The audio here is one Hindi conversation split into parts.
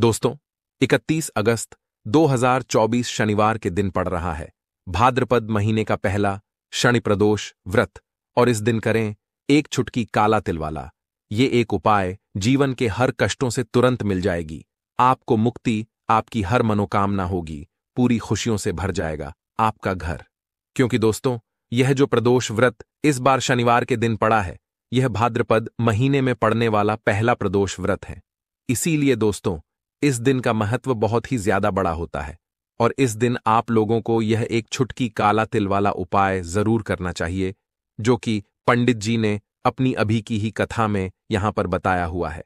दोस्तों 31 अगस्त 2024 शनिवार के दिन पड़ रहा है भाद्रपद महीने का पहला शनि प्रदोष व्रत और इस दिन करें एक छुटकी काला तिलवाला ये एक उपाय जीवन के हर कष्टों से तुरंत मिल जाएगी आपको मुक्ति आपकी हर मनोकामना होगी पूरी खुशियों से भर जाएगा आपका घर क्योंकि दोस्तों यह जो प्रदोष व्रत इस बार शनिवार के दिन पड़ा है यह भाद्रपद महीने में पड़ने वाला पहला प्रदोष व्रत है इसीलिए दोस्तों इस दिन का महत्व बहुत ही ज्यादा बड़ा होता है और इस दिन आप लोगों को यह एक छुटकी काला तिल वाला उपाय जरूर करना चाहिए जो कि पंडित जी ने अपनी अभी की ही कथा में यहां पर बताया हुआ है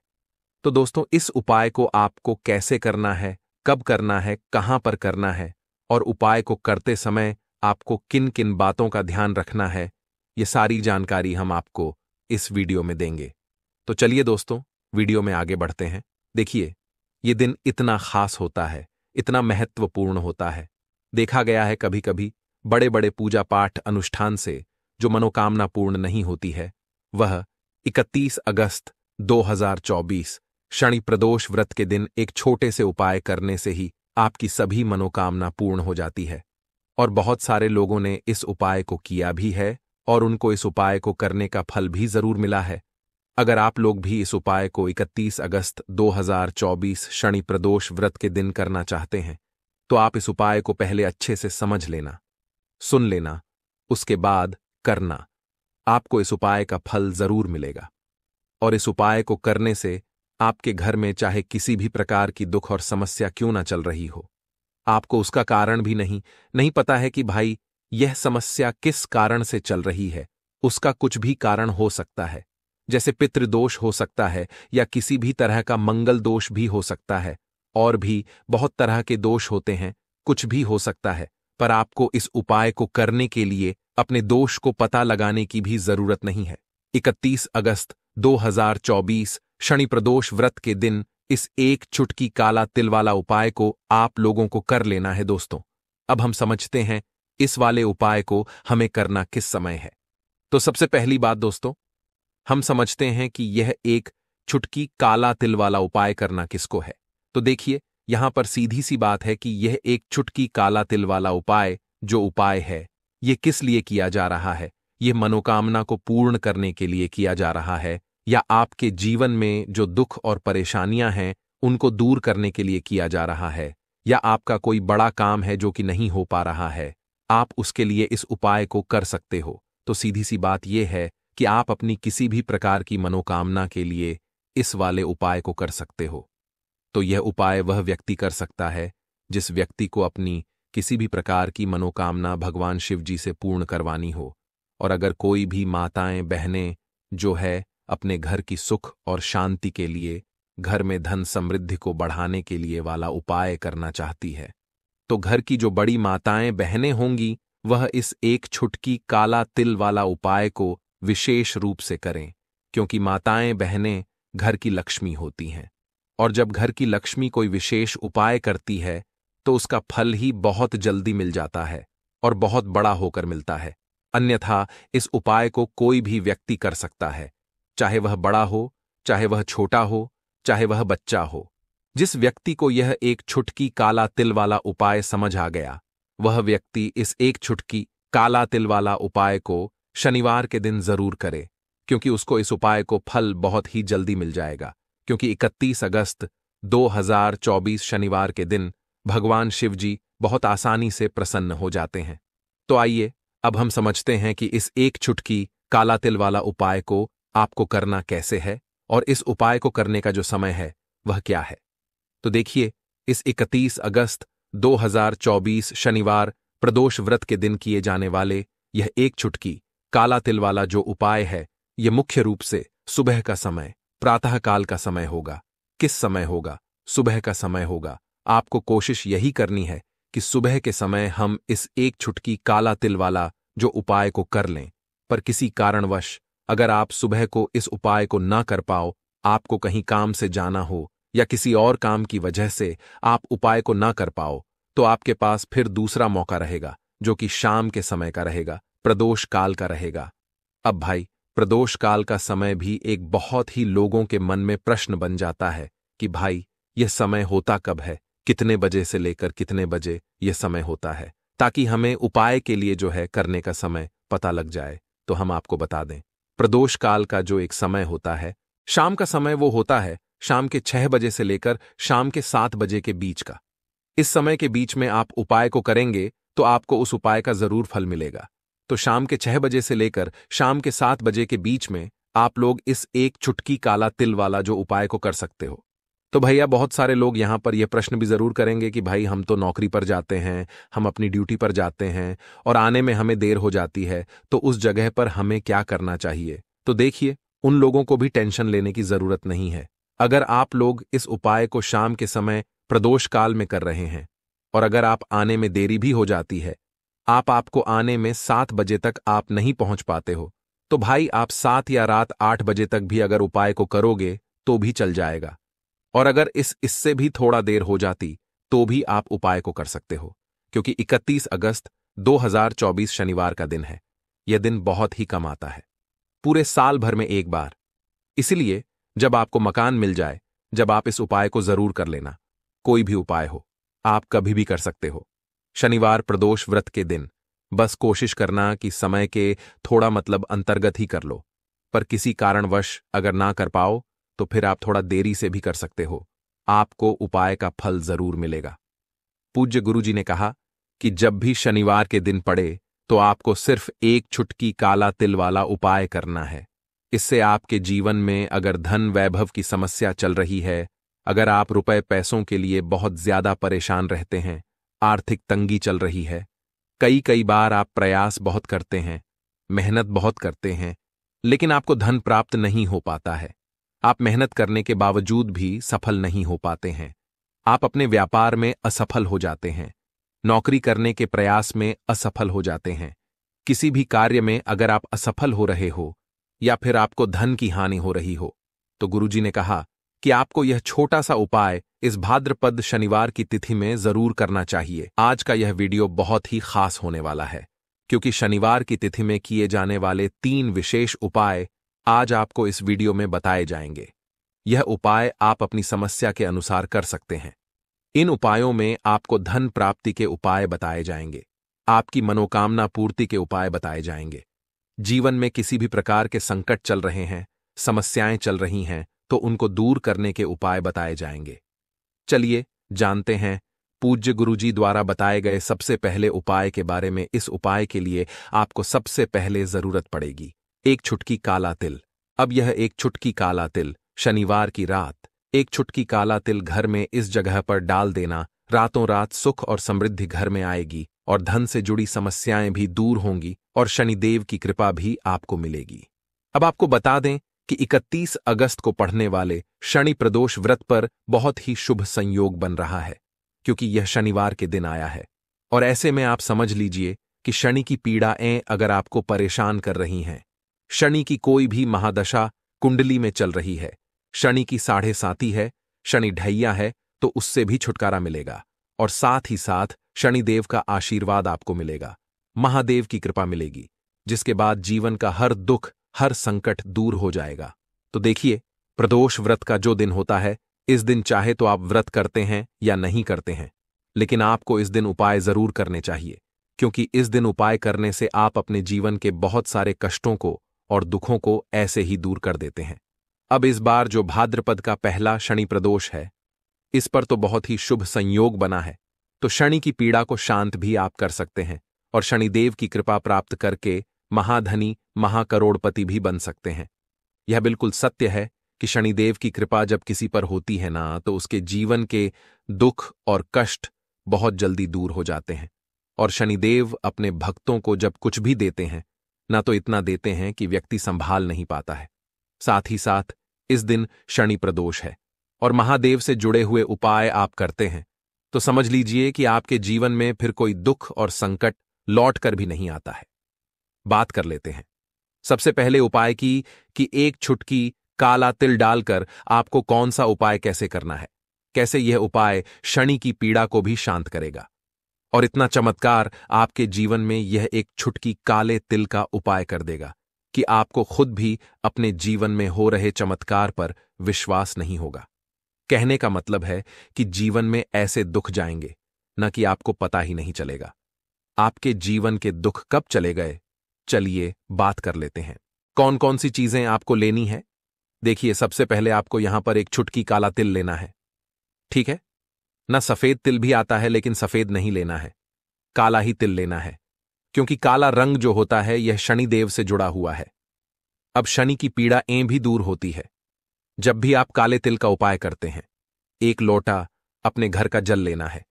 तो दोस्तों इस उपाय को आपको कैसे करना है कब करना है कहां पर करना है और उपाय को करते समय आपको किन किन बातों का ध्यान रखना है ये सारी जानकारी हम आपको इस वीडियो में देंगे तो चलिए दोस्तों वीडियो में आगे बढ़ते हैं देखिए ये दिन इतना खास होता है इतना महत्वपूर्ण होता है देखा गया है कभी कभी बड़े बड़े पूजा पाठ अनुष्ठान से जो मनोकामना पूर्ण नहीं होती है वह 31 अगस्त 2024 शनि प्रदोष व्रत के दिन एक छोटे से उपाय करने से ही आपकी सभी मनोकामना पूर्ण हो जाती है और बहुत सारे लोगों ने इस उपाय को किया भी है और उनको इस उपाय को करने का फल भी जरूर मिला है अगर आप लोग भी इस उपाय को 31 अगस्त 2024 शनि प्रदोष व्रत के दिन करना चाहते हैं तो आप इस उपाय को पहले अच्छे से समझ लेना सुन लेना उसके बाद करना आपको इस उपाय का फल जरूर मिलेगा और इस उपाय को करने से आपके घर में चाहे किसी भी प्रकार की दुख और समस्या क्यों ना चल रही हो आपको उसका कारण भी नहीं नहीं पता है कि भाई यह समस्या किस कारण से चल रही है उसका कुछ भी कारण हो सकता है जैसे पितृदोष हो सकता है या किसी भी तरह का मंगल दोष भी हो सकता है और भी बहुत तरह के दोष होते हैं कुछ भी हो सकता है पर आपको इस उपाय को करने के लिए अपने दोष को पता लगाने की भी जरूरत नहीं है 31 अगस्त 2024 शनि प्रदोष व्रत के दिन इस एक चुटकी काला तिल वाला उपाय को आप लोगों को कर लेना है दोस्तों अब हम समझते हैं इस वाले उपाय को हमें करना किस समय है तो सबसे पहली बात दोस्तों हम समझते हैं कि यह एक छुटकी काला तिल वाला उपाय करना किसको है तो देखिए यहां पर सीधी सी बात है कि यह एक छुटकी काला तिल वाला उपाय जो उपाय है ये किस लिए किया जा रहा है यह मनोकामना को पूर्ण करने के लिए किया जा रहा है या आपके जीवन में जो दुख और परेशानियां हैं उनको दूर करने के लिए किया जा रहा है या आपका कोई बड़ा काम है जो कि नहीं हो पा रहा है आप उसके लिए इस उपाय को कर सकते हो तो सीधी सी बात यह है कि आप अपनी किसी भी प्रकार की मनोकामना के लिए इस वाले उपाय को कर सकते हो तो यह उपाय वह व्यक्ति कर सकता है जिस व्यक्ति को अपनी किसी भी प्रकार की मनोकामना भगवान शिव जी से पूर्ण करवानी हो और अगर कोई भी माताएं बहनें जो है अपने घर की सुख और शांति के लिए घर में धन समृद्धि को बढ़ाने के लिए वाला उपाय करना चाहती है तो घर की जो बड़ी माताएं बहनें होंगी वह इस एक छुटकी काला तिल वाला उपाय को विशेष रूप से करें क्योंकि माताएं बहनें घर की लक्ष्मी होती हैं और जब घर की लक्ष्मी कोई विशेष उपाय करती है तो उसका फल ही बहुत जल्दी मिल जाता है और बहुत बड़ा होकर मिलता है अन्यथा इस उपाय को कोई भी व्यक्ति कर सकता है चाहे वह बड़ा हो चाहे वह छोटा हो चाहे वह बच्चा हो जिस व्यक्ति को यह एक छुटकी काला तिल वाला उपाय समझ आ गया वह व्यक्ति इस एक छुटकी काला तिल वाला उपाय को शनिवार के दिन जरूर करे क्योंकि उसको इस उपाय को फल बहुत ही जल्दी मिल जाएगा क्योंकि 31 अगस्त 2024 शनिवार के दिन भगवान शिव जी बहुत आसानी से प्रसन्न हो जाते हैं तो आइए अब हम समझते हैं कि इस एक चुटकी काला तिल वाला उपाय को आपको करना कैसे है और इस उपाय को करने का जो समय है वह क्या है तो देखिए इस 31 अगस्त 2024 शनिवार प्रदोष व्रत के दिन किए जाने वाले यह एक चुटकी काला तिल वाला जो उपाय है ये मुख्य रूप से सुबह का समय प्रातःकाल का समय होगा किस समय होगा सुबह का समय होगा आपको कोशिश यही करनी है कि सुबह के समय हम इस एक छुटकी काला तिल वाला जो उपाय को कर लें पर किसी कारणवश अगर आप सुबह को इस उपाय को ना कर पाओ आपको कहीं काम से जाना हो या किसी और काम की वजह से आप उपाय को ना कर पाओ तो आपके पास फिर दूसरा मौका रहेगा जो कि शाम के समय का रहेगा प्रदोष काल का रहेगा अब भाई प्रदोष काल का समय भी एक बहुत ही लोगों के मन में प्रश्न बन जाता है कि भाई यह समय होता कब है कितने बजे से लेकर कितने बजे यह समय होता है ताकि हमें उपाय के लिए जो है करने का समय पता लग जाए तो हम आपको बता दें प्रदोष काल का जो एक समय होता है शाम का समय वो होता है शाम के छह बजे से लेकर शाम के सात बजे के बीच का इस समय के बीच में आप उपाय को करेंगे तो आपको उस उपाय का जरूर फल मिलेगा तो शाम के छह बजे से लेकर शाम के सात बजे के बीच में आप लोग इस एक चुटकी काला तिल वाला जो उपाय को कर सकते हो तो भैया बहुत सारे लोग यहां पर यह प्रश्न भी जरूर करेंगे कि भाई हम तो नौकरी पर जाते हैं हम अपनी ड्यूटी पर जाते हैं और आने में हमें देर हो जाती है तो उस जगह पर हमें क्या करना चाहिए तो देखिए उन लोगों को भी टेंशन लेने की जरूरत नहीं है अगर आप लोग इस उपाय को शाम के समय प्रदोष काल में कर रहे हैं और अगर आप आने में देरी भी हो जाती है आप आपको आने में सात बजे तक आप नहीं पहुंच पाते हो तो भाई आप सात या रात आठ बजे तक भी अगर उपाय को करोगे तो भी चल जाएगा और अगर इस इससे भी थोड़ा देर हो जाती तो भी आप उपाय को कर सकते हो क्योंकि 31 अगस्त 2024 शनिवार का दिन है यह दिन बहुत ही कम आता है पूरे साल भर में एक बार इसलिए जब आपको मकान मिल जाए जब आप इस उपाय को जरूर कर लेना कोई भी उपाय हो आप कभी भी कर सकते हो शनिवार प्रदोष व्रत के दिन बस कोशिश करना कि समय के थोड़ा मतलब अंतर्गत ही कर लो पर किसी कारणवश अगर ना कर पाओ तो फिर आप थोड़ा देरी से भी कर सकते हो आपको उपाय का फल जरूर मिलेगा पूज्य गुरुजी ने कहा कि जब भी शनिवार के दिन पड़े तो आपको सिर्फ एक छुटकी काला तिल वाला उपाय करना है इससे आपके जीवन में अगर धन वैभव की समस्या चल रही है अगर आप रुपए पैसों के लिए बहुत ज्यादा परेशान रहते हैं आर्थिक तंगी चल रही है कई कई बार आप प्रयास बहुत करते हैं मेहनत बहुत करते हैं लेकिन आपको धन प्राप्त नहीं हो पाता है आप मेहनत करने के बावजूद भी सफल नहीं हो पाते हैं आप अपने व्यापार में असफल हो जाते हैं नौकरी करने के प्रयास में असफल हो जाते हैं किसी भी कार्य में अगर आप असफल हो रहे हो या फिर आपको धन की हानि हो रही हो तो गुरुजी ने कहा कि आपको यह छोटा सा उपाय इस भाद्रपद शनिवार की तिथि में जरूर करना चाहिए आज का यह वीडियो बहुत ही खास होने वाला है क्योंकि शनिवार की तिथि में किए जाने वाले तीन विशेष उपाय आज आपको इस वीडियो में बताए जाएंगे यह उपाय आप अपनी समस्या के अनुसार कर सकते हैं इन उपायों में आपको धन प्राप्ति के उपाय बताए जाएंगे आपकी मनोकामना पूर्ति के उपाय बताए जाएंगे जीवन में किसी भी प्रकार के संकट चल रहे हैं समस्याएं चल रही हैं तो उनको दूर करने के उपाय बताए जाएंगे चलिए जानते हैं पूज्य गुरुजी द्वारा बताए गए सबसे पहले उपाय के बारे में इस उपाय के लिए आपको सबसे पहले जरूरत पड़ेगी एक छुटकी काला तिल अब यह एक छुटकी काला तिल शनिवार की रात एक छुटकी काला तिल घर में इस जगह पर डाल देना रातों रात सुख और समृद्धि घर में आएगी और धन से जुड़ी समस्याएं भी दूर होंगी और शनिदेव की कृपा भी आपको मिलेगी अब आपको बता दें कि 31 अगस्त को पढ़ने वाले शनि प्रदोष व्रत पर बहुत ही शुभ संयोग बन रहा है क्योंकि यह शनिवार के दिन आया है और ऐसे में आप समझ लीजिए कि शनि की पीड़ाएं अगर आपको परेशान कर रही हैं शनि की कोई भी महादशा कुंडली में चल रही है शनि की साढ़े साथी है शनि ढैया है तो उससे भी छुटकारा मिलेगा और साथ ही साथ शनिदेव का आशीर्वाद आपको मिलेगा महादेव की कृपा मिलेगी जिसके बाद जीवन का हर दुख हर संकट दूर हो जाएगा तो देखिए प्रदोष व्रत का जो दिन होता है इस दिन चाहे तो आप व्रत करते हैं या नहीं करते हैं लेकिन आपको इस दिन उपाय जरूर करने चाहिए क्योंकि इस दिन उपाय करने से आप अपने जीवन के बहुत सारे कष्टों को और दुखों को ऐसे ही दूर कर देते हैं अब इस बार जो भाद्रपद का पहला शनि प्रदोष है इस पर तो बहुत ही शुभ संयोग बना है तो शनि की पीड़ा को शांत भी आप कर सकते हैं और शनिदेव की कृपा प्राप्त करके महाधनी महाकरोड़पति भी बन सकते हैं यह बिल्कुल सत्य है कि शनिदेव की कृपा जब किसी पर होती है ना तो उसके जीवन के दुख और कष्ट बहुत जल्दी दूर हो जाते हैं और शनिदेव अपने भक्तों को जब कुछ भी देते हैं ना तो इतना देते हैं कि व्यक्ति संभाल नहीं पाता है साथ ही साथ इस दिन शनि प्रदोष है और महादेव से जुड़े हुए उपाय आप करते हैं तो समझ लीजिए कि आपके जीवन में फिर कोई दुख और संकट लौट कर भी नहीं आता है बात कर लेते हैं सबसे पहले उपाय की कि एक छुटकी काला तिल डालकर आपको कौन सा उपाय कैसे करना है कैसे यह उपाय शनि की पीड़ा को भी शांत करेगा और इतना चमत्कार आपके जीवन में यह एक छुटकी काले तिल का उपाय कर देगा कि आपको खुद भी अपने जीवन में हो रहे चमत्कार पर विश्वास नहीं होगा कहने का मतलब है कि जीवन में ऐसे दुख जाएंगे न कि आपको पता ही नहीं चलेगा आपके जीवन के दुख कब चले गए चलिए बात कर लेते हैं कौन कौन सी चीजें आपको लेनी है देखिए सबसे पहले आपको यहां पर एक छुटकी काला तिल लेना है ठीक है ना सफेद तिल भी आता है लेकिन सफेद नहीं लेना है काला ही तिल लेना है क्योंकि काला रंग जो होता है यह शनिदेव से जुड़ा हुआ है अब शनि की पीड़ा ए भी दूर होती है जब भी आप काले तिल का उपाय करते हैं एक लोटा अपने घर का जल लेना है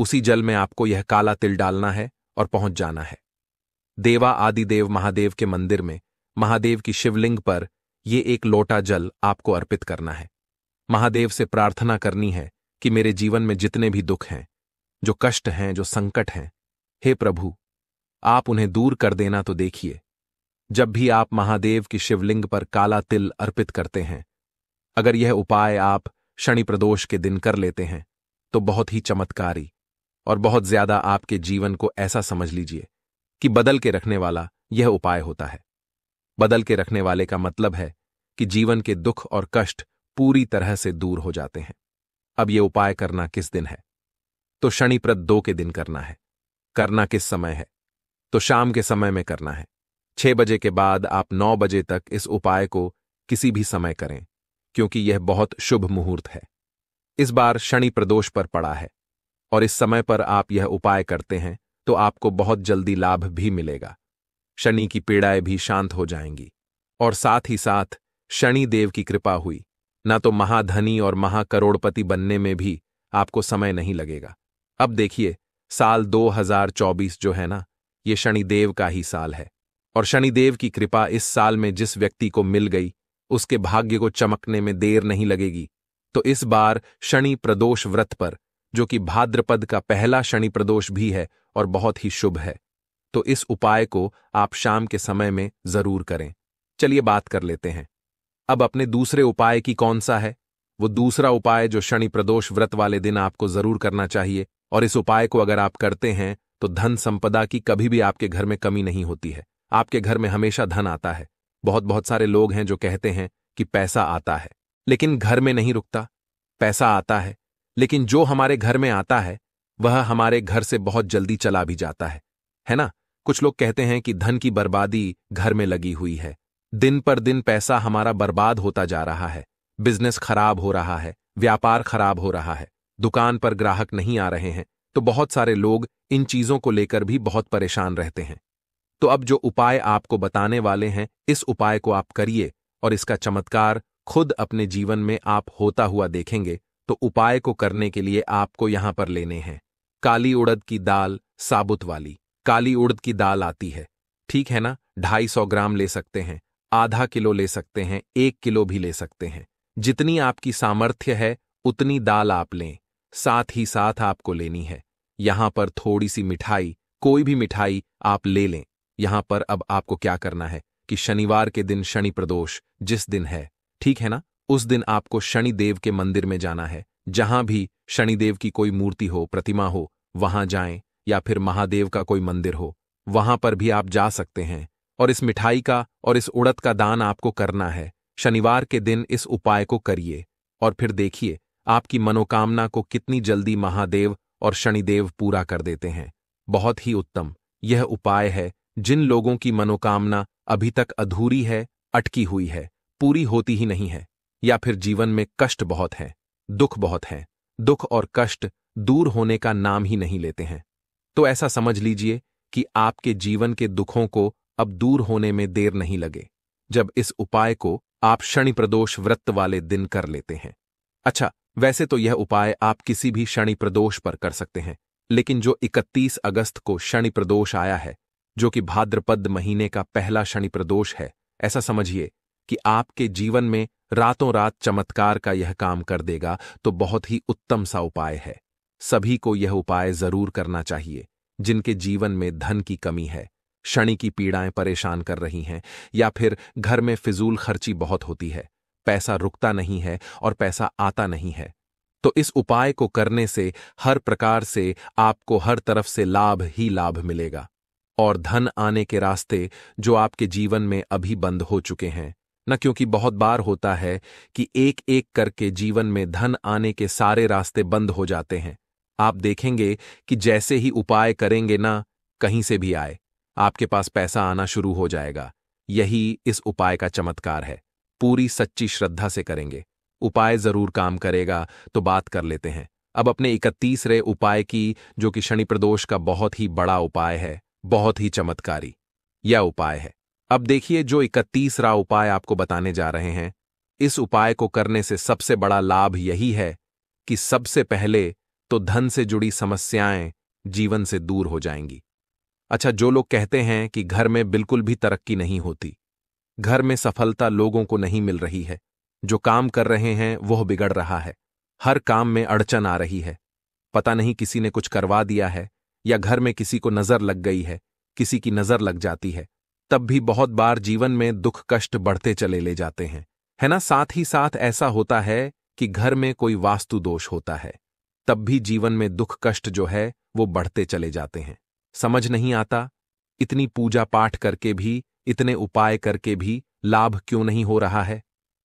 उसी जल में आपको यह काला तिल डालना है और पहुंच जाना है देवा आदिदेव महादेव के मंदिर में महादेव की शिवलिंग पर ये एक लोटा जल आपको अर्पित करना है महादेव से प्रार्थना करनी है कि मेरे जीवन में जितने भी दुख हैं जो कष्ट हैं जो संकट हैं हे प्रभु आप उन्हें दूर कर देना तो देखिए जब भी आप महादेव की शिवलिंग पर काला तिल अर्पित करते हैं अगर यह उपाय आप शनि प्रदोष के दिन कर लेते हैं तो बहुत ही चमत्कारी और बहुत ज्यादा आपके जीवन को ऐसा समझ लीजिए कि बदल के रखने वाला यह उपाय होता है बदल के रखने वाले का मतलब है कि जीवन के दुख और कष्ट पूरी तरह से दूर हो जाते हैं अब यह उपाय करना किस दिन है तो शनिप्रत दो के दिन करना है करना किस समय है तो शाम के समय में करना है छह बजे के बाद आप नौ बजे तक इस उपाय को किसी भी समय करें क्योंकि यह बहुत शुभ मुहूर्त है इस बार शनि प्रदोष पर पड़ा है और इस समय पर आप यह उपाय करते हैं तो आपको बहुत जल्दी लाभ भी मिलेगा शनि की पीड़ाएं भी शांत हो जाएंगी और साथ ही साथ शनि देव की कृपा हुई ना तो महाधनी और महाकरोड़पति बनने में भी आपको समय नहीं लगेगा अब देखिए साल 2024 जो है ना ये शनिदेव का ही साल है और शनिदेव की कृपा इस साल में जिस व्यक्ति को मिल गई उसके भाग्य को चमकने में देर नहीं लगेगी तो इस बार शनि प्रदोष व्रत पर जो कि भाद्रपद का पहला शनि प्रदोष भी है और बहुत ही शुभ है तो इस उपाय को आप शाम के समय में जरूर करें चलिए बात कर लेते हैं अब अपने दूसरे उपाय की कौन सा है वो दूसरा उपाय जो शनि प्रदोष व्रत वाले दिन आपको जरूर करना चाहिए और इस उपाय को अगर आप करते हैं तो धन संपदा की कभी भी आपके घर में कमी नहीं होती है आपके घर में हमेशा धन आता है बहुत बहुत सारे लोग हैं जो कहते हैं कि पैसा आता है लेकिन घर में नहीं रुकता पैसा आता है लेकिन जो हमारे घर में आता है वह हमारे घर से बहुत जल्दी चला भी जाता है है ना कुछ लोग कहते हैं कि धन की बर्बादी घर में लगी हुई है दिन पर दिन पैसा हमारा बर्बाद होता जा रहा है बिजनेस खराब हो रहा है व्यापार खराब हो रहा है दुकान पर ग्राहक नहीं आ रहे हैं तो बहुत सारे लोग इन चीजों को लेकर भी बहुत परेशान रहते हैं तो अब जो उपाय आपको बताने वाले हैं इस उपाय को आप करिए और इसका चमत्कार खुद अपने जीवन में आप होता हुआ देखेंगे तो उपाय को करने के लिए आपको यहां पर लेने हैं काली उड़द की दाल साबुत वाली काली उड़द की दाल आती है ठीक है ना ढाई सौ ग्राम ले सकते हैं आधा किलो ले सकते हैं एक किलो भी ले सकते हैं जितनी आपकी सामर्थ्य है उतनी दाल आप लें साथ ही साथ आपको लेनी है यहां पर थोड़ी सी मिठाई कोई भी मिठाई आप ले लें यहां पर अब आपको क्या करना है कि शनिवार के दिन शनि प्रदोष जिस दिन है ठीक है ना उस दिन आपको शनिदेव के मंदिर में जाना है जहां भी शनिदेव की कोई मूर्ति हो प्रतिमा हो वहां जाएं या फिर महादेव का कोई मंदिर हो वहां पर भी आप जा सकते हैं और इस मिठाई का और इस उड़द का दान आपको करना है शनिवार के दिन इस उपाय को करिए और फिर देखिए आपकी मनोकामना को कितनी जल्दी महादेव और शनिदेव पूरा कर देते हैं बहुत ही उत्तम यह उपाय है जिन लोगों की मनोकामना अभी तक अधूरी है अटकी हुई है पूरी होती ही नहीं है या फिर जीवन में कष्ट बहुत हैं दुख बहुत हैं दुख और कष्ट दूर होने का नाम ही नहीं लेते हैं तो ऐसा समझ लीजिए कि आपके जीवन के दुखों को अब दूर होने में देर नहीं लगे जब इस उपाय को आप शनि प्रदोष व्रत वाले दिन कर लेते हैं अच्छा वैसे तो यह उपाय आप किसी भी शनि प्रदोष पर कर सकते हैं लेकिन जो 31 अगस्त को शनि प्रदोष आया है जो कि भाद्रपद महीने का पहला शनि प्रदोष है ऐसा समझिए कि आपके जीवन में रातों रात चमत्कार का यह काम कर देगा तो बहुत ही उत्तम सा उपाय है सभी को यह उपाय जरूर करना चाहिए जिनके जीवन में धन की कमी है शनि की पीड़ाएं परेशान कर रही हैं या फिर घर में फिजूल खर्ची बहुत होती है पैसा रुकता नहीं है और पैसा आता नहीं है तो इस उपाय को करने से हर प्रकार से आपको हर तरफ से लाभ ही लाभ मिलेगा और धन आने के रास्ते जो आपके जीवन में अभी बंद हो चुके हैं न क्योंकि बहुत बार होता है कि एक एक करके जीवन में धन आने के सारे रास्ते बंद हो जाते हैं आप देखेंगे कि जैसे ही उपाय करेंगे ना कहीं से भी आए आपके पास पैसा आना शुरू हो जाएगा यही इस उपाय का चमत्कार है पूरी सच्ची श्रद्धा से करेंगे उपाय जरूर काम करेगा तो बात कर लेते हैं अब अपने इकतीसरे उपाय की जो कि शनि प्रदोष का बहुत ही बड़ा उपाय है बहुत ही चमत्कारी यह उपाय है अब देखिए जो इकतीसरा उपाय आपको बताने जा रहे हैं इस उपाय को करने से सबसे बड़ा लाभ यही है कि सबसे पहले तो धन से जुड़ी समस्याएं जीवन से दूर हो जाएंगी अच्छा जो लोग कहते हैं कि घर में बिल्कुल भी तरक्की नहीं होती घर में सफलता लोगों को नहीं मिल रही है जो काम कर रहे हैं वह बिगड़ रहा है हर काम में अड़चन आ रही है पता नहीं किसी ने कुछ करवा दिया है या घर में किसी को नजर लग गई है किसी की नजर लग जाती है तब भी बहुत बार जीवन में दुख कष्ट बढ़ते चले ले जाते हैं है ना साथ ही साथ ऐसा होता है कि घर में कोई वास्तु दोष होता है तब भी जीवन में दुख कष्ट जो है वो बढ़ते चले जाते हैं समझ नहीं आता इतनी पूजा पाठ करके भी इतने उपाय करके भी लाभ क्यों नहीं हो रहा है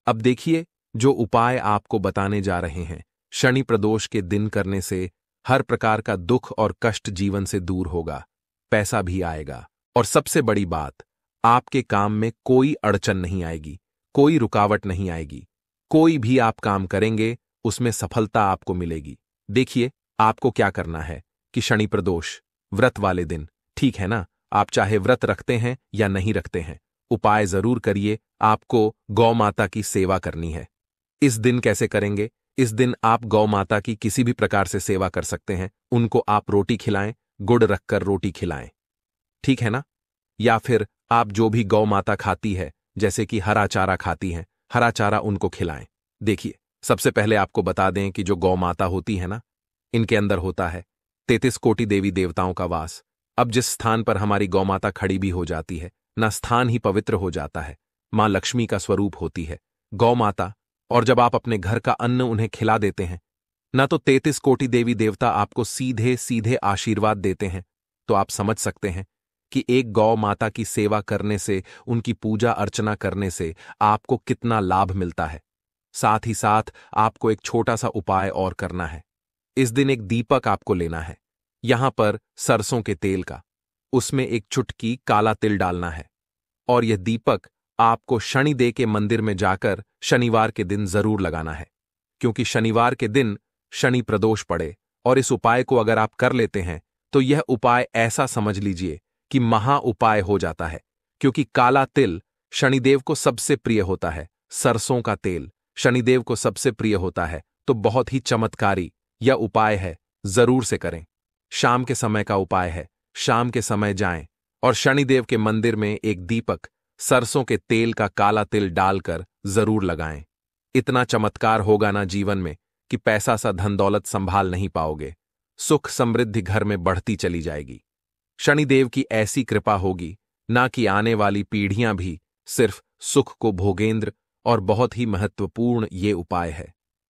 अब देखिए जो उपाय आपको बताने जा रहे हैं शनि प्रदोष के दिन करने से हर प्रकार का दुख और कष्ट जीवन से दूर होगा पैसा भी आएगा और सबसे बड़ी बात आपके काम में कोई अड़चन नहीं आएगी कोई रुकावट नहीं आएगी कोई भी आप काम करेंगे उसमें सफलता आपको मिलेगी देखिए आपको क्या करना है कि शनि प्रदोष व्रत वाले दिन ठीक है ना आप चाहे व्रत रखते हैं या नहीं रखते हैं उपाय जरूर करिए आपको गौ माता की सेवा करनी है इस दिन कैसे करेंगे इस दिन आप गौ माता की किसी भी प्रकार से सेवा कर सकते हैं उनको आप रोटी खिलाएं गुड़ रखकर रोटी खिलाएं ठीक है ना या फिर आप जो भी गौ माता खाती है जैसे कि हरा चारा खाती हैं हरा चारा उनको खिलाएं देखिए सबसे पहले आपको बता दें कि जो गौ माता होती है ना इनके अंदर होता है तैतीस कोटि देवी देवताओं का वास अब जिस स्थान पर हमारी गौ माता खड़ी भी हो जाती है ना स्थान ही पवित्र हो जाता है माँ लक्ष्मी का स्वरूप होती है गौ माता और जब आप अपने घर का अन्न उन्हें खिला देते हैं ना तो तैतीस कोटि देवी देवता आपको सीधे सीधे आशीर्वाद देते हैं तो आप समझ सकते हैं कि एक गौ माता की सेवा करने से उनकी पूजा अर्चना करने से आपको कितना लाभ मिलता है साथ ही साथ आपको एक छोटा सा उपाय और करना है इस दिन एक दीपक आपको लेना है यहां पर सरसों के तेल का उसमें एक चुटकी काला तिल डालना है और यह दीपक आपको शनि दे के मंदिर में जाकर शनिवार के दिन जरूर लगाना है क्योंकि शनिवार के दिन शनि प्रदोष पड़े और इस उपाय को अगर आप कर लेते हैं तो यह उपाय ऐसा समझ लीजिए कि महा उपाय हो जाता है क्योंकि काला तिल शनिदेव को सबसे प्रिय होता है सरसों का तेल शनिदेव को सबसे प्रिय होता है तो बहुत ही चमत्कारी यह उपाय है जरूर से करें शाम के समय का उपाय है शाम के समय जाएं और शनिदेव के मंदिर में एक दीपक सरसों के तेल का काला तिल डालकर जरूर लगाएं इतना चमत्कार होगा ना जीवन में कि पैसा सा धन दौलत संभाल नहीं पाओगे सुख समृद्धि घर में बढ़ती चली जाएगी शनिदेव की ऐसी कृपा होगी ना कि आने वाली पीढ़ियां भी सिर्फ सुख को भोगेंद्र और बहुत ही महत्वपूर्ण ये उपाय है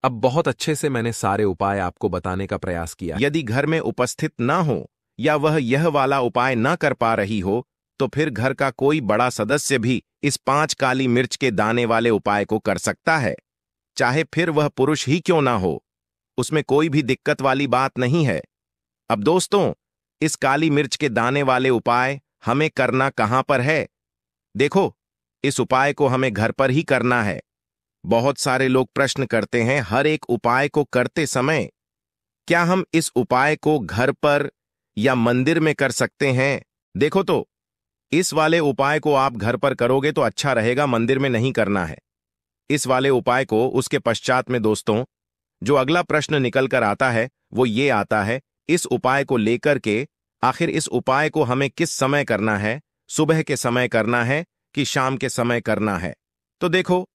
अब बहुत अच्छे से मैंने सारे उपाय आपको बताने का प्रयास किया यदि घर में उपस्थित ना हो या वह यह वाला उपाय न कर पा रही हो तो फिर घर का कोई बड़ा सदस्य भी इस पांच काली मिर्च के दाने वाले उपाय को कर सकता है चाहे फिर वह पुरुष ही क्यों ना हो उसमें कोई भी दिक्कत वाली बात नहीं है अब दोस्तों इस काली मिर्च के दाने वाले उपाय हमें करना कहां पर है देखो इस उपाय को हमें घर पर ही करना है बहुत सारे लोग प्रश्न करते हैं हर एक उपाय को करते समय क्या हम इस उपाय को घर पर या मंदिर में कर सकते हैं देखो तो इस वाले उपाय को आप घर पर करोगे तो अच्छा रहेगा मंदिर में नहीं करना है इस वाले उपाय को उसके पश्चात में दोस्तों जो अगला प्रश्न निकल कर आता है वो ये आता है इस उपाय को लेकर के आखिर इस उपाय को हमें किस समय करना है सुबह के समय करना है कि शाम के समय करना है तो देखो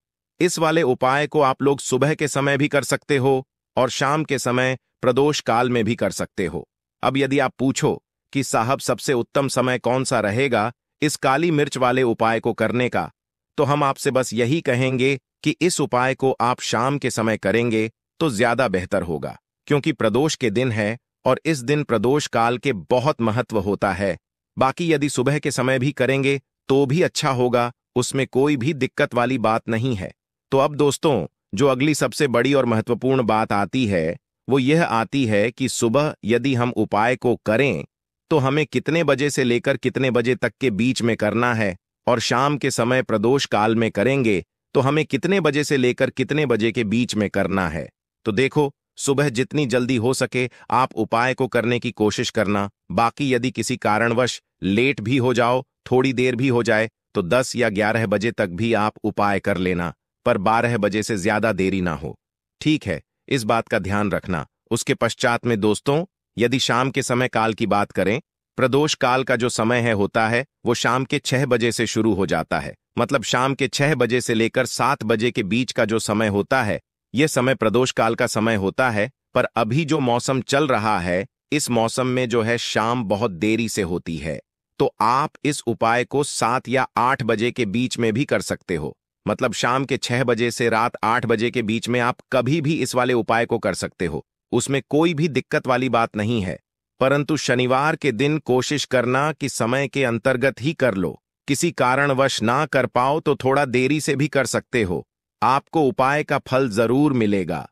इस वाले उपाय को आप लोग सुबह के समय भी कर सकते हो और शाम के समय प्रदोष काल में भी कर सकते हो अब यदि आप पूछो कि साहब सबसे उत्तम समय कौन सा रहेगा इस काली मिर्च वाले उपाय को करने का तो हम आपसे बस यही कहेंगे कि इस उपाय को आप शाम के समय करेंगे तो ज्यादा बेहतर होगा क्योंकि प्रदोष के दिन है और इस दिन प्रदोष काल के बहुत महत्व होता है बाकी यदि सुबह के समय भी करेंगे तो भी अच्छा होगा उसमें कोई भी दिक्कत वाली बात नहीं है तो अब दोस्तों जो अगली सबसे बड़ी और महत्वपूर्ण बात आती है वो यह आती है कि सुबह यदि हम उपाय को करें तो हमें कितने बजे से लेकर कितने बजे तक के बीच में करना है और शाम के समय प्रदोष काल में करेंगे तो हमें कितने बजे से लेकर कितने बजे के बीच में करना है तो देखो सुबह जितनी जल्दी हो सके आप उपाय को करने की कोशिश करना बाकी यदि किसी कारणवश लेट भी हो जाओ थोड़ी देर भी हो जाए तो 10 या 11 बजे तक भी आप उपाय कर लेना पर 12 बजे से ज्यादा देरी ना हो ठीक है इस बात का ध्यान रखना उसके पश्चात में दोस्तों यदि शाम के समय काल की बात करें प्रदोष काल का जो समय है होता है वो शाम के छह बजे से शुरू हो जाता है मतलब शाम के छह बजे से लेकर सात बजे के बीच का जो समय होता है ये समय प्रदोष काल का समय होता है पर अभी जो मौसम चल रहा है इस मौसम में जो है शाम बहुत देरी से होती है तो आप इस उपाय को सात या आठ बजे के बीच में भी कर सकते हो मतलब शाम के छह बजे से रात आठ बजे के बीच में आप कभी भी इस वाले उपाय को कर सकते हो उसमें कोई भी दिक्कत वाली बात नहीं है परंतु शनिवार के दिन कोशिश करना कि समय के अंतर्गत ही कर लो किसी कारणवश ना कर पाओ तो थोड़ा देरी से भी कर सकते हो आपको उपाय का फल जरूर मिलेगा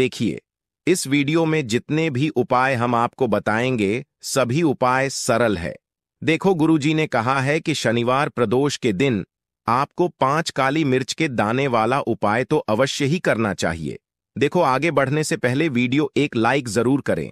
देखिए इस वीडियो में जितने भी उपाय हम आपको बताएंगे सभी उपाय सरल है देखो गुरुजी ने कहा है कि शनिवार प्रदोष के दिन आपको पांच काली मिर्च के दाने वाला उपाय तो अवश्य ही करना चाहिए देखो आगे बढ़ने से पहले वीडियो एक लाइक जरूर करें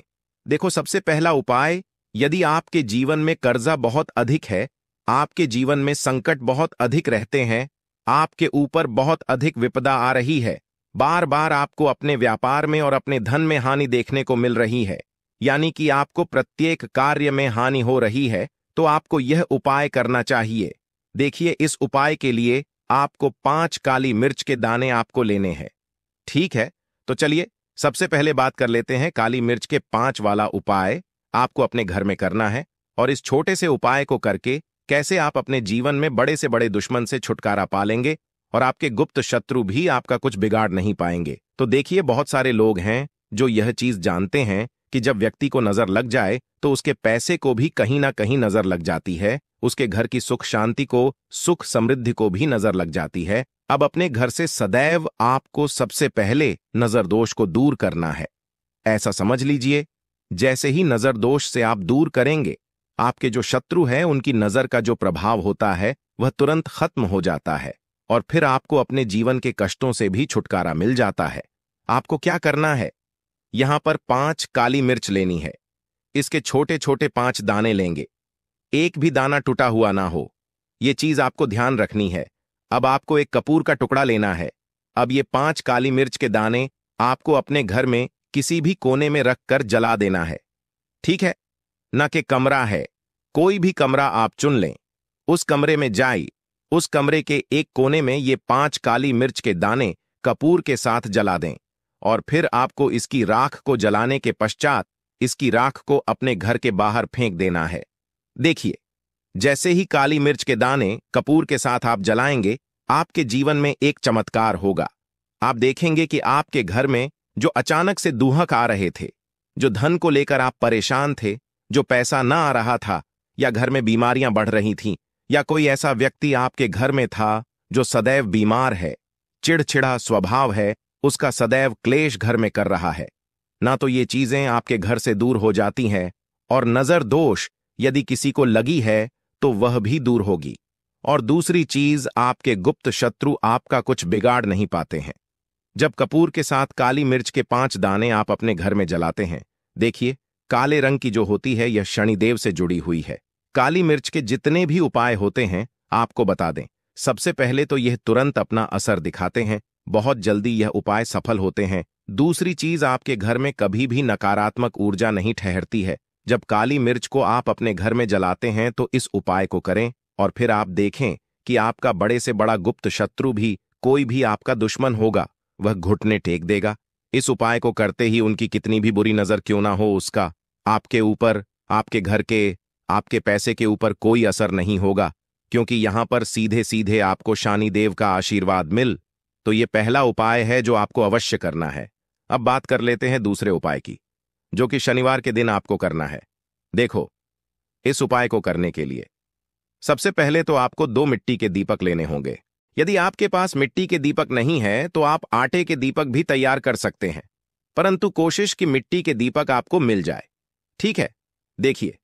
देखो सबसे पहला उपाय यदि आपके जीवन में कर्जा बहुत अधिक है आपके जीवन में संकट बहुत अधिक रहते हैं आपके ऊपर बहुत अधिक विपदा आ रही है बार बार आपको अपने व्यापार में और अपने धन में हानि देखने को मिल रही है यानी कि आपको प्रत्येक कार्य में हानि हो रही है तो आपको यह उपाय करना चाहिए देखिए इस उपाय के लिए आपको पांच काली मिर्च के दाने आपको लेने हैं ठीक है तो चलिए सबसे पहले बात कर लेते हैं काली मिर्च के पांच वाला उपाय आपको अपने घर में करना है और इस छोटे से उपाय को करके कैसे आप अपने जीवन में बड़े से बड़े दुश्मन से छुटकारा पालेंगे और आपके गुप्त शत्रु भी आपका कुछ बिगाड़ नहीं पाएंगे तो देखिए बहुत सारे लोग हैं जो यह चीज जानते हैं कि जब व्यक्ति को नजर लग जाए तो उसके पैसे को भी कहीं ना कहीं नजर लग जाती है उसके घर की सुख शांति को सुख समृद्धि को भी नजर लग जाती है अब अपने घर से सदैव आपको सबसे पहले नजर दोष को दूर करना है ऐसा समझ लीजिए जैसे ही नजर दोष से आप दूर करेंगे आपके जो शत्रु हैं उनकी नज़र का जो प्रभाव होता है वह तुरंत खत्म हो जाता है और फिर आपको अपने जीवन के कष्टों से भी छुटकारा मिल जाता है आपको क्या करना है यहां पर पांच काली मिर्च लेनी है इसके छोटे छोटे पांच दाने लेंगे एक भी दाना टूटा हुआ ना हो यह चीज आपको ध्यान रखनी है अब आपको एक कपूर का टुकड़ा लेना है अब ये पांच काली मिर्च के दाने आपको अपने घर में किसी भी कोने में रखकर जला देना है ठीक है न कि कमरा है कोई भी कमरा आप चुन लें उस कमरे में जाई उस कमरे के एक कोने में ये पांच काली मिर्च के दाने कपूर के साथ जला दें और फिर आपको इसकी राख को जलाने के पश्चात इसकी राख को अपने घर के बाहर फेंक देना है देखिए जैसे ही काली मिर्च के दाने कपूर के साथ आप जलाएंगे आपके जीवन में एक चमत्कार होगा आप देखेंगे कि आपके घर में जो अचानक से दुहक आ रहे थे जो धन को लेकर आप परेशान थे जो पैसा ना आ रहा था या घर में बीमारियां बढ़ रही थीं या कोई ऐसा व्यक्ति आपके घर में था जो सदैव बीमार है चिड़चिड़ा स्वभाव है उसका सदैव क्लेश घर में कर रहा है ना तो ये चीजें आपके घर से दूर हो जाती हैं और नजर दोष यदि किसी को लगी है तो वह भी दूर होगी और दूसरी चीज आपके गुप्त शत्रु आपका कुछ बिगाड़ नहीं पाते हैं जब कपूर के साथ काली मिर्च के पांच दाने आप अपने घर में जलाते हैं देखिए काले रंग की जो होती है यह शनिदेव से जुड़ी हुई है काली मिर्च के जितने भी उपाय होते हैं आपको बता दें सबसे पहले तो यह तुरंत अपना असर दिखाते हैं बहुत जल्दी यह उपाय सफल होते हैं दूसरी चीज आपके घर में कभी भी नकारात्मक ऊर्जा नहीं ठहरती है जब काली मिर्च को आप अपने घर में जलाते हैं तो इस उपाय को करें और फिर आप देखें कि आपका बड़े से बड़ा गुप्त शत्रु भी कोई भी आपका दुश्मन होगा वह घुटने टेक देगा इस उपाय को करते ही उनकी कितनी भी बुरी नज़र क्यों ना हो उसका आपके ऊपर आपके घर के आपके पैसे के ऊपर कोई असर नहीं होगा क्योंकि यहां पर सीधे सीधे आपको शानी देव का आशीर्वाद मिल तो ये पहला उपाय है जो आपको अवश्य करना है अब बात कर लेते हैं दूसरे उपाय की जो कि शनिवार के दिन आपको करना है देखो इस उपाय को करने के लिए सबसे पहले तो आपको दो मिट्टी के दीपक लेने होंगे यदि आपके पास मिट्टी के दीपक नहीं है तो आप आटे के दीपक भी तैयार कर सकते हैं परंतु कोशिश कि मिट्टी के दीपक आपको मिल जाए ठीक है देखिए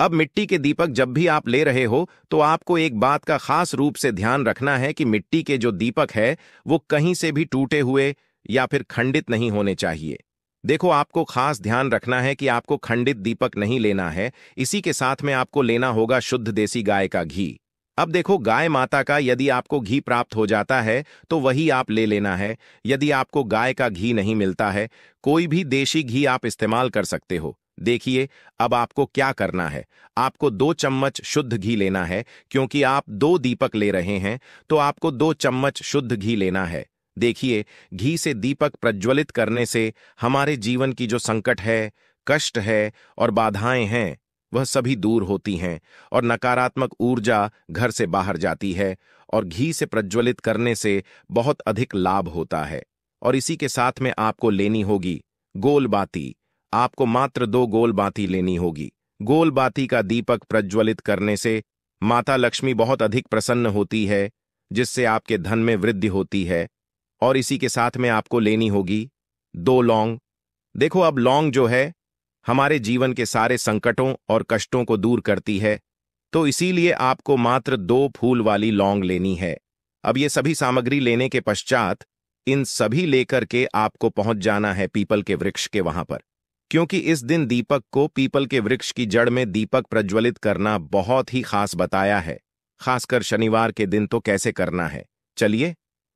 अब मिट्टी के दीपक जब भी आप ले रहे हो तो आपको एक बात का खास रूप से ध्यान रखना है कि मिट्टी के जो दीपक है वो कहीं से भी टूटे हुए या फिर खंडित नहीं होने चाहिए देखो आपको खास ध्यान रखना है कि आपको खंडित दीपक नहीं लेना है इसी के साथ में आपको लेना होगा शुद्ध देसी गाय का घी अब देखो गाय माता का यदि आपको घी प्राप्त हो जाता है तो वही आप ले लेना है यदि आपको गाय का घी नहीं मिलता है कोई भी देशी घी आप इस्तेमाल कर सकते हो देखिए अब आपको क्या करना है आपको दो चम्मच शुद्ध घी लेना है क्योंकि आप दो दीपक ले रहे हैं तो आपको दो चम्मच शुद्ध घी लेना है देखिए घी से दीपक प्रज्वलित करने से हमारे जीवन की जो संकट है कष्ट है और बाधाएं हैं वह सभी दूर होती हैं और नकारात्मक ऊर्जा घर से बाहर जाती है और घी से प्रज्वलित करने से बहुत अधिक लाभ होता है और इसी के साथ में आपको लेनी होगी गोल बाती आपको मात्र दो गोल बाती लेनी होगी गोल बाती का दीपक प्रज्वलित करने से माता लक्ष्मी बहुत अधिक प्रसन्न होती है जिससे आपके धन में वृद्धि होती है और इसी के साथ में आपको लेनी होगी दो लौंग देखो अब लौंग जो है हमारे जीवन के सारे संकटों और कष्टों को दूर करती है तो इसीलिए आपको मात्र दो फूल वाली लौंग लेनी है अब ये सभी सामग्री लेने के पश्चात इन सभी लेकर के आपको पहुंच जाना है पीपल के वृक्ष के वहां पर क्योंकि इस दिन दीपक को पीपल के वृक्ष की जड़ में दीपक प्रज्वलित करना बहुत ही खास बताया है खासकर शनिवार के दिन तो कैसे करना है चलिए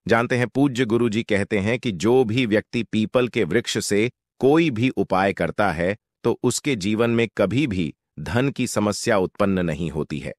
जानते हैं पूज्य गुरु जी कहते हैं कि जो भी व्यक्ति पीपल के वृक्ष से कोई भी उपाय करता है तो उसके जीवन में कभी भी धन की समस्या उत्पन्न नहीं होती है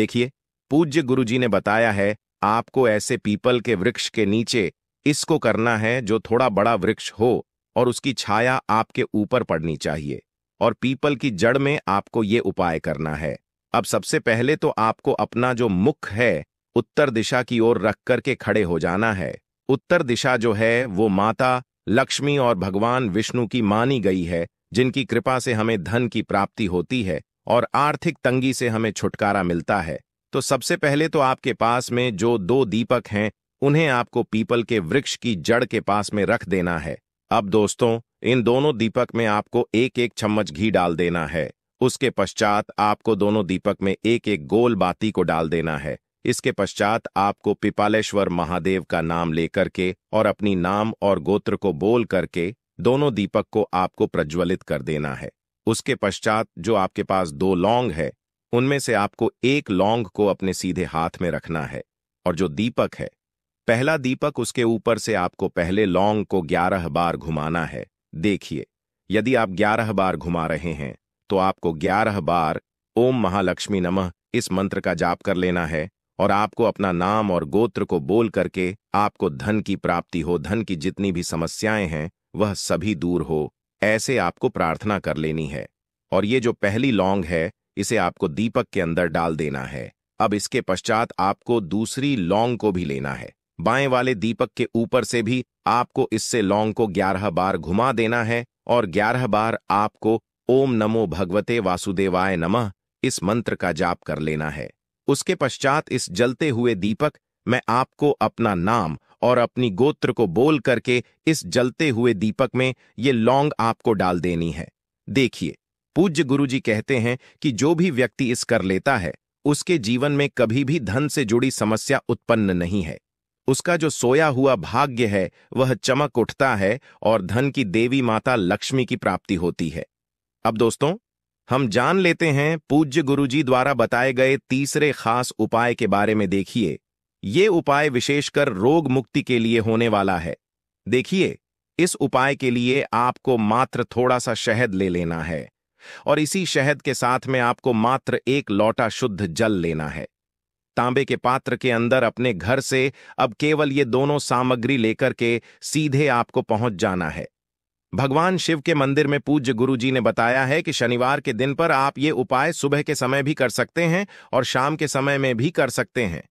देखिए पूज्य गुरुजी ने बताया है आपको ऐसे पीपल के वृक्ष के नीचे इसको करना है जो थोड़ा बड़ा वृक्ष हो और उसकी छाया आपके ऊपर पड़नी चाहिए और पीपल की जड़ में आपको ये उपाय करना है अब सबसे पहले तो आपको अपना जो मुख है उत्तर दिशा की ओर रख करके खड़े हो जाना है उत्तर दिशा जो है वो माता लक्ष्मी और भगवान विष्णु की मानी गई है जिनकी कृपा से हमें धन की प्राप्ति होती है और आर्थिक तंगी से हमें छुटकारा मिलता है तो सबसे पहले तो आपके पास में जो दो दीपक हैं उन्हें आपको पीपल के वृक्ष की जड़ के पास में रख देना है अब दोस्तों इन दोनों दीपक में आपको एक एक चम्मच घी डाल देना है उसके पश्चात आपको दोनों दीपक में एक एक गोल बाती को डाल देना है इसके पश्चात आपको पिपालेश्वर महादेव का नाम लेकर के और अपनी नाम और गोत्र को बोल करके दोनों दीपक को आपको प्रज्वलित कर देना है उसके पश्चात जो आपके पास दो लौंग है उनमें से आपको एक लौंग को अपने सीधे हाथ में रखना है और जो दीपक है पहला दीपक उसके ऊपर से आपको पहले लौंग को ग्यारह बार घुमाना है देखिए यदि आप ग्यारह बार घुमा रहे हैं तो आपको ग्यारह बार ओम महालक्ष्मी नमः इस मंत्र का जाप कर लेना है और आपको अपना नाम और गोत्र को बोल करके आपको धन की प्राप्ति हो धन की जितनी भी समस्याएं हैं वह सभी दूर हो ऐसे आपको प्रार्थना कर लेनी है और ये जो पहली लौंग है इसे आपको दीपक के अंदर डाल देना है अब इसके पश्चात आपको दूसरी लौंग को भी लेना है बाएं वाले दीपक के ऊपर से भी आपको इससे लौंग को ग्यारह बार घुमा देना है और ग्यारह बार आपको ओम नमो भगवते वासुदेवाय नमः इस मंत्र का जाप कर लेना है उसके पश्चात इस जलते हुए दीपक मैं आपको अपना नाम और अपनी गोत्र को बोल करके इस जलते हुए दीपक में ये लौंग आपको डाल देनी है देखिए पूज्य गुरुजी कहते हैं कि जो भी व्यक्ति इस कर लेता है उसके जीवन में कभी भी धन से जुड़ी समस्या उत्पन्न नहीं है उसका जो सोया हुआ भाग्य है वह चमक उठता है और धन की देवी माता लक्ष्मी की प्राप्ति होती है अब दोस्तों हम जान लेते हैं पूज्य गुरुजी द्वारा बताए गए तीसरे खास उपाय के बारे में देखिए ये उपाय विशेषकर रोग मुक्ति के लिए होने वाला है देखिए इस उपाय के लिए आपको मात्र थोड़ा सा शहद ले लेना है और इसी शहद के साथ में आपको मात्र एक लौटा शुद्ध जल लेना है तांबे के पात्र के अंदर अपने घर से अब केवल ये दोनों सामग्री लेकर के सीधे आपको पहुंच जाना है भगवान शिव के मंदिर में पूज्य गुरुजी ने बताया है कि शनिवार के दिन पर आप ये उपाय सुबह के समय भी कर सकते हैं और शाम के समय में भी कर सकते हैं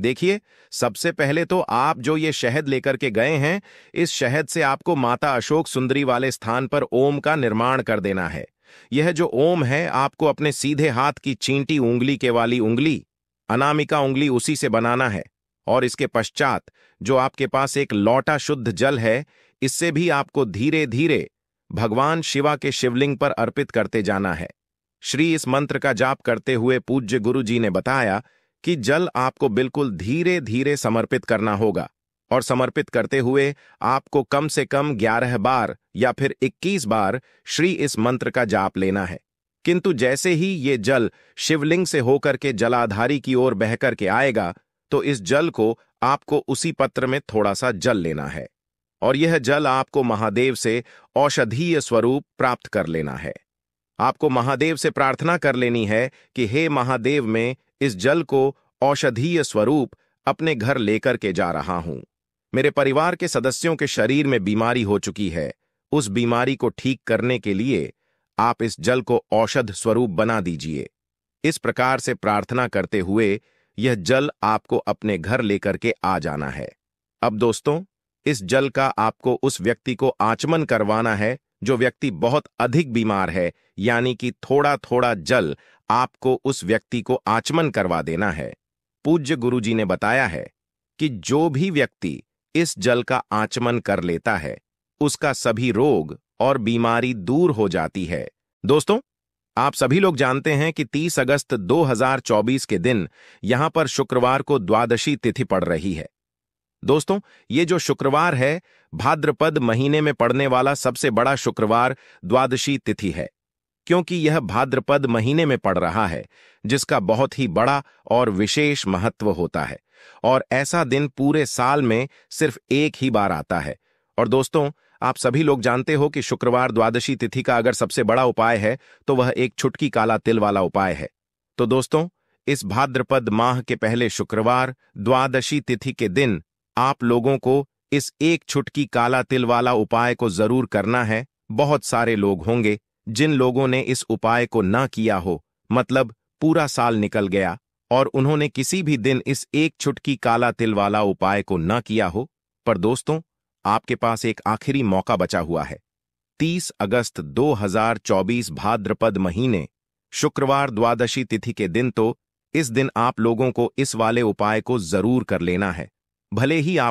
देखिए सबसे पहले तो आप जो ये शहद लेकर के गए हैं इस शहद से आपको माता अशोक सुंदरी वाले स्थान पर ओम का निर्माण कर देना है यह जो ओम है आपको अपने सीधे हाथ की चींटी उंगली के वाली उंगली अनामिका उंगली उसी से बनाना है और इसके पश्चात जो आपके पास एक लौटा शुद्ध जल है इससे भी आपको धीरे धीरे भगवान शिवा के शिवलिंग पर अर्पित करते जाना है श्री इस मंत्र का जाप करते हुए पूज्य गुरु जी ने बताया कि जल आपको बिल्कुल धीरे धीरे समर्पित करना होगा और समर्पित करते हुए आपको कम से कम 11 बार या फिर 21 बार श्री इस मंत्र का जाप लेना है किंतु जैसे ही ये जल शिवलिंग से होकर के जलाधारी की ओर बहकर के आएगा तो इस जल को आपको उसी पत्र में थोड़ा सा जल लेना है और यह जल आपको महादेव से औषधीय स्वरूप प्राप्त कर लेना है आपको महादेव से प्रार्थना कर लेनी है कि हे महादेव में इस जल को औषधीय स्वरूप अपने घर लेकर के जा रहा हूं मेरे परिवार के सदस्यों के शरीर में बीमारी हो चुकी है उस बीमारी को ठीक करने के लिए आप इस जल को औषध स्वरूप बना दीजिए इस प्रकार से प्रार्थना करते हुए यह जल आपको अपने घर लेकर के आ जाना है अब दोस्तों इस जल का आपको उस व्यक्ति को आचमन करवाना है जो व्यक्ति बहुत अधिक बीमार है यानी कि थोड़ा थोड़ा जल आपको उस व्यक्ति को आचमन करवा देना है पूज्य गुरुजी ने बताया है कि जो भी व्यक्ति इस जल का आचमन कर लेता है उसका सभी रोग और बीमारी दूर हो जाती है दोस्तों आप सभी लोग जानते हैं कि 30 अगस्त 2024 के दिन यहां पर शुक्रवार को द्वादशी तिथि पड़ रही है दोस्तों ये जो शुक्रवार है भाद्रपद महीने में पड़ने वाला सबसे बड़ा शुक्रवार द्वादशी तिथि है क्योंकि यह भाद्रपद महीने में पड़ रहा है जिसका बहुत ही बड़ा और विशेष महत्व होता है और ऐसा दिन पूरे साल में सिर्फ एक ही बार आता है और दोस्तों आप सभी लोग जानते हो कि शुक्रवार द्वादशी तिथि का अगर सबसे बड़ा उपाय है तो वह एक छुटकी काला तिल वाला उपाय है तो दोस्तों इस भाद्रपद माह के पहले शुक्रवार द्वादशी तिथि के दिन आप लोगों को इस एक छुटकी काला तिल वाला उपाय को जरूर करना है बहुत सारे लोग होंगे जिन लोगों ने इस उपाय को न किया हो मतलब पूरा साल निकल गया और उन्होंने किसी भी दिन इस एक छुटकी काला तिल वाला उपाय को न किया हो पर दोस्तों आपके पास एक आखिरी मौका बचा हुआ है 30 अगस्त 2024 भाद्रपद महीने शुक्रवार द्वादशी तिथि के दिन तो इस दिन आप लोगों को इस वाले उपाय को जरूर कर लेना है भले ही आप